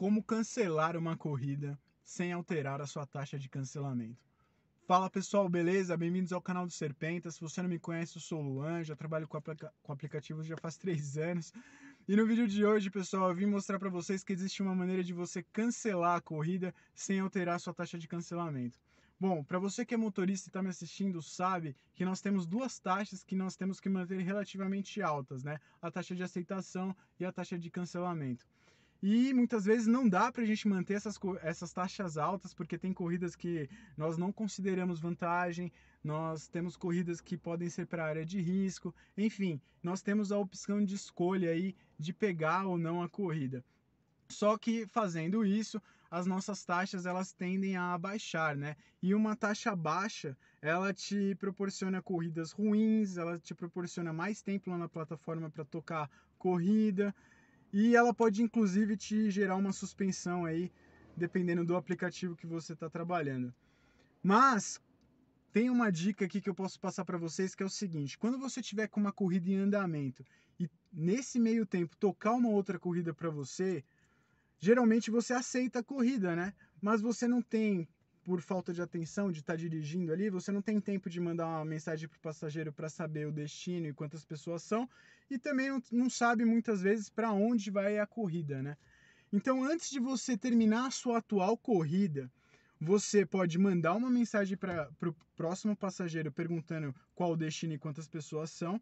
Como cancelar uma corrida sem alterar a sua taxa de cancelamento. Fala pessoal, beleza? Bem-vindos ao canal do Serpenta. Se você não me conhece, eu sou o Luan, já trabalho com, aplica com aplicativos já faz três anos. E no vídeo de hoje, pessoal, eu vim mostrar para vocês que existe uma maneira de você cancelar a corrida sem alterar a sua taxa de cancelamento. Bom, para você que é motorista e está me assistindo, sabe que nós temos duas taxas que nós temos que manter relativamente altas, né? A taxa de aceitação e a taxa de cancelamento. E muitas vezes não dá para a gente manter essas, essas taxas altas, porque tem corridas que nós não consideramos vantagem, nós temos corridas que podem ser para área de risco, enfim, nós temos a opção de escolha aí de pegar ou não a corrida. Só que fazendo isso, as nossas taxas elas tendem a baixar, né? E uma taxa baixa, ela te proporciona corridas ruins, ela te proporciona mais tempo lá na plataforma para tocar corrida, e ela pode inclusive te gerar uma suspensão aí, dependendo do aplicativo que você está trabalhando. Mas tem uma dica aqui que eu posso passar para vocês que é o seguinte: quando você tiver com uma corrida em andamento e nesse meio tempo tocar uma outra corrida para você, geralmente você aceita a corrida, né? Mas você não tem por falta de atenção, de estar tá dirigindo ali, você não tem tempo de mandar uma mensagem para o passageiro para saber o destino e quantas pessoas são, e também não, não sabe muitas vezes para onde vai a corrida, né? Então, antes de você terminar a sua atual corrida, você pode mandar uma mensagem para o próximo passageiro perguntando qual o destino e quantas pessoas são.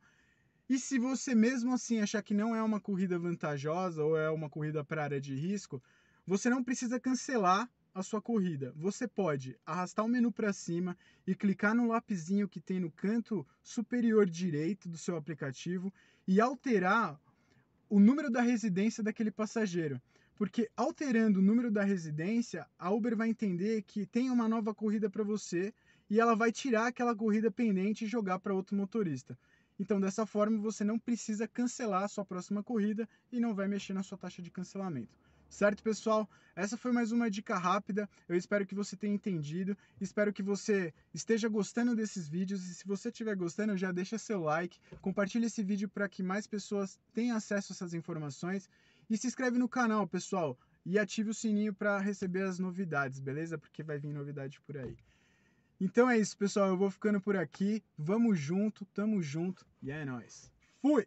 E se você mesmo assim achar que não é uma corrida vantajosa ou é uma corrida para área de risco, você não precisa cancelar a sua corrida, você pode arrastar o menu para cima e clicar no lapisinho que tem no canto superior direito do seu aplicativo e alterar o número da residência daquele passageiro. Porque alterando o número da residência, a Uber vai entender que tem uma nova corrida para você e ela vai tirar aquela corrida pendente e jogar para outro motorista. Então, dessa forma, você não precisa cancelar a sua próxima corrida e não vai mexer na sua taxa de cancelamento. Certo, pessoal? Essa foi mais uma dica rápida. Eu espero que você tenha entendido. Espero que você esteja gostando desses vídeos. E se você estiver gostando, já deixa seu like, compartilha esse vídeo para que mais pessoas tenham acesso a essas informações. E se inscreve no canal, pessoal. E ative o sininho para receber as novidades, beleza? Porque vai vir novidade por aí. Então é isso, pessoal. Eu vou ficando por aqui. Vamos junto, tamo junto e é nóis. Fui!